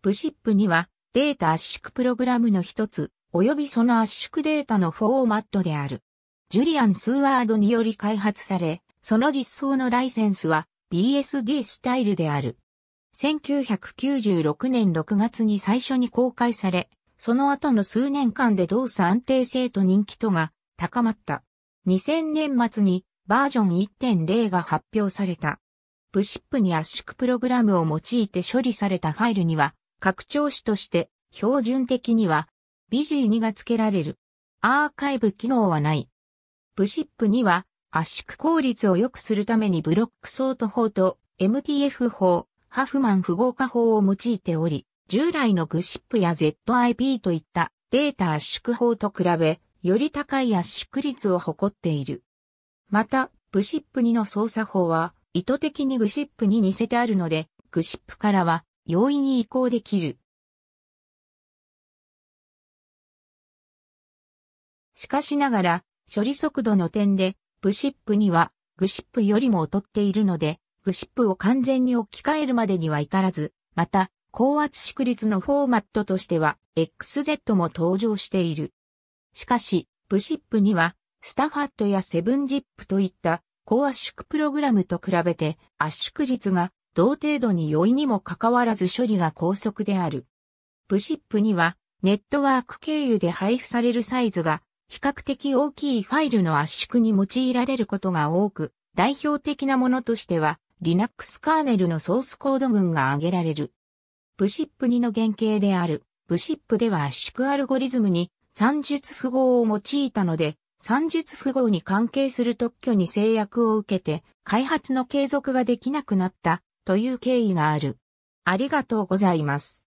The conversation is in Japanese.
プシップにはデータ圧縮プログラムの一つ、及びその圧縮データのフォーマットである。ジュリアン・スーワードにより開発され、その実装のライセンスは BSD スタイルである。1996年6月に最初に公開され、その後の数年間で動作安定性と人気とが高まった。2000年末にバージョン1.0が発表された。プシップに圧縮プログラムを用いて処理されたファイルには拡張子として標準的には BG2 が付けられる。アーカイブ機能はない。ブシップには圧縮効率を良くするためにブロックソート法と MTF 法、ハフマン不合化法を用いており、従来のグシップや ZIP といったデータ圧縮法と比べ、より高い圧縮率を誇っている。また、ブシップ2の操作法は、意図的にグシップに似せてあるので、グシップからは容易に移行できる。しかしながら、処理速度の点で、ブシップには、グシップよりも劣っているので、グシップを完全に置き換えるまでには至らず、また、高圧縮率のフォーマットとしては、XZ も登場している。しかし、ブシップには、スタファットやセブンジップといった高圧縮プログラムと比べて圧縮率が同程度に容易にもかかわらず処理が高速である。プシップには、ネットワーク経由で配布されるサイズが、比較的大きいファイルの圧縮に用いられることが多く、代表的なものとしては、Linux カーネルのソースコード群が挙げられる。プシップ2の原型である、プシップでは圧縮アルゴリズムに算術符号を用いたので、算術符号に関係する特許に制約を受けて、開発の継続ができなくなったという経緯がある。ありがとうございます。